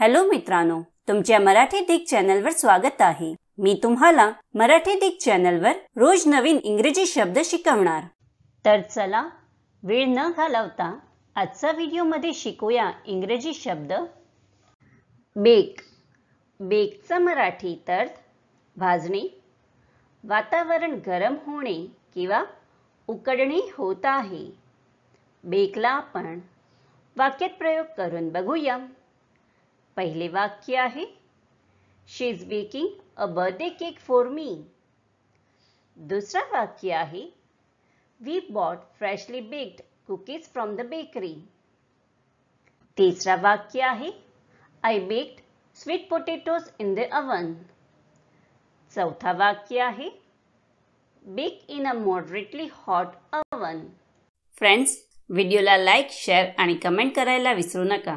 hello मित्रांनो तुमच्या मराठी दिग वर स्वागत आहे मी तुम्हाला मराठी दिग चॅनलवर रोज नवीन इंग्रजी शब्द शिकवणार तर चला वेळ न घालवता आजचा मध्ये शिकूया इंग्रजी शब्द बेक बेकचा मराठी अर्थ भाजणे वातावरण गरम होणे किंवा उकडणे होत आहे बेकला आपण वाक्यात प्रयोग करून बघूया पहिले वाक्य आहे she is baking a birthday cake for me दुसरा वाक्य आहे we bought freshly baked cookies from the bakery तिसरा वाक्य आहे I baked sweet potatoes in the oven चौथा वाक्य आहे bake in a moderately hot oven friends व्हिडिओला लाईक शेअर आणि कमेंट करायला विसरू नका